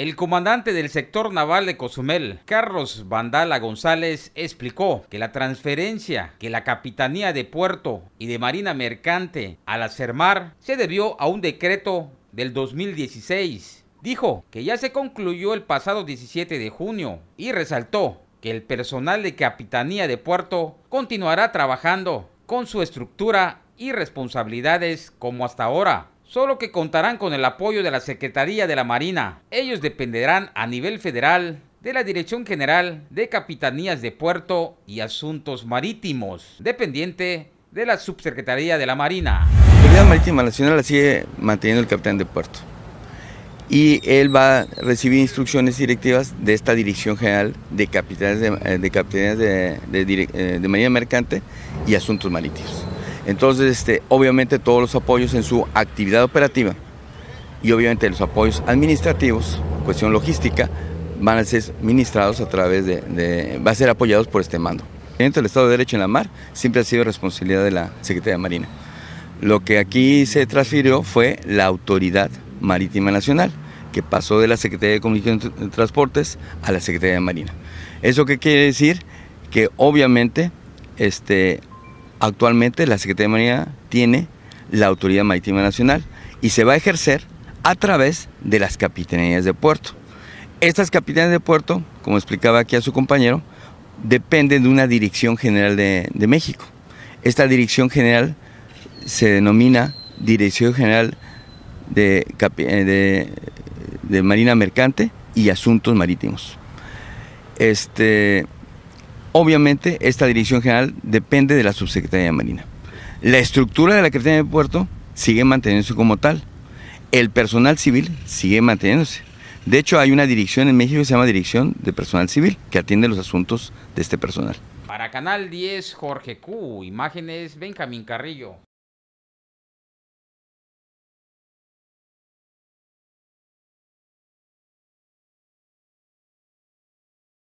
El comandante del sector naval de Cozumel, Carlos Vandala González, explicó que la transferencia que la Capitanía de Puerto y de Marina Mercante a la CERMAR se debió a un decreto del 2016. Dijo que ya se concluyó el pasado 17 de junio y resaltó que el personal de Capitanía de Puerto continuará trabajando con su estructura y responsabilidades como hasta ahora solo que contarán con el apoyo de la Secretaría de la Marina. Ellos dependerán a nivel federal de la Dirección General de Capitanías de Puerto y Asuntos Marítimos, dependiente de la Subsecretaría de la Marina. La Seguridad Marítima Nacional la sigue manteniendo el capitán de puerto y él va a recibir instrucciones directivas de esta Dirección General de Capitanías de, eh, Capitanías eh, de Marina Mercante y Asuntos Marítimos. Entonces, este, obviamente todos los apoyos en su actividad operativa y obviamente los apoyos administrativos, cuestión logística, van a ser ministrados a través de, va a ser apoyados por este mando. El Estado de Derecho en la mar siempre ha sido responsabilidad de la Secretaría de Marina. Lo que aquí se transfirió fue la Autoridad Marítima Nacional, que pasó de la Secretaría de Comunicaciones y Transportes a la Secretaría de Marina. ¿Eso qué quiere decir? Que obviamente este, Actualmente la Secretaría de Marina tiene la Autoridad Marítima Nacional y se va a ejercer a través de las capitanías de puerto. Estas capitanías de puerto, como explicaba aquí a su compañero, dependen de una Dirección General de, México. Esta Dirección General se denomina Dirección General de, eh, de Marina Mercante y Asuntos Marítimos. Este, Obviamente, esta Dirección General depende de la Subsecretaría de Marina. La estructura de la Secretaría de Puerto sigue manteniéndose como tal. El personal civil sigue manteniéndose. De hecho, hay una dirección en México que se llama Dirección de Personal Civil, que atiende los asuntos de este personal. Para Canal 10, Jorge Q, imágenes Benjamín Carrillo.